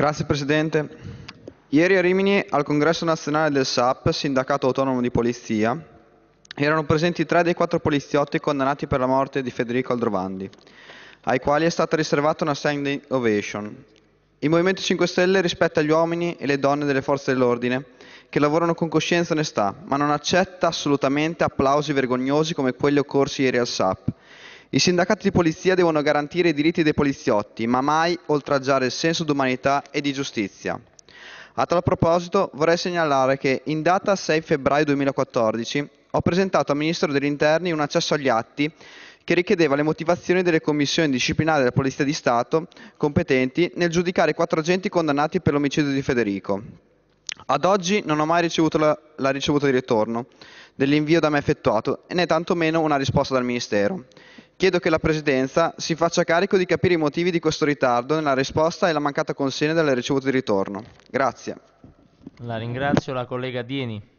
Grazie Presidente. Ieri a Rimini, al Congresso Nazionale del SAP, Sindacato Autonomo di Polizia, erano presenti tre dei quattro poliziotti condannati per la morte di Federico Aldrovandi, ai quali è stata riservata una standing ovation. Il Movimento 5 Stelle rispetta gli uomini e le donne delle forze dell'ordine, che lavorano con coscienza e onestà, ma non accetta assolutamente applausi vergognosi come quelli occorsi ieri al SAP, i sindacati di polizia devono garantire i diritti dei poliziotti, ma mai oltraggiare il senso d'umanità e di giustizia. A tal proposito vorrei segnalare che in data 6 febbraio 2014 ho presentato al Ministro degli Interni un accesso agli atti che richiedeva le motivazioni delle commissioni disciplinari della Polizia di Stato competenti nel giudicare i quattro agenti condannati per l'omicidio di Federico. Ad oggi non ho mai ricevuto la, la ricevuta di ritorno dell'invio da me effettuato né tantomeno una risposta dal Ministero. Chiedo che la Presidenza si faccia carico di capire i motivi di questo ritardo nella risposta e la mancata consegna delle ricevute di ritorno. Grazie. La ringrazio la collega Dieni.